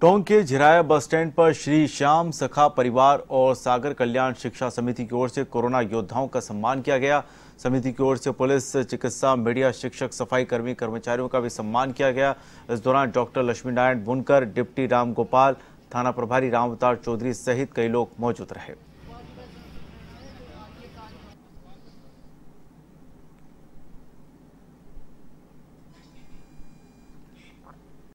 टोंक के झिराया bus stand पर श्री श्याम सखा परिवार और सागर कल्याण शिक्षा समिति की ओर से कोरोना योद्धाओं का सम्मान किया गया समिति की ओर से पुलिस चिकित्सा मीडिया शिक्षक सफाई कर्मी कर्मचारियों का भी सम्मान किया गया इस दौरान डॉक्टर लक्ष्मी नारायण बुनकर डिप्टी राम गोपाल थाना प्रभारी रामवतार चौधरी सहित कई लोग मौजूद रहे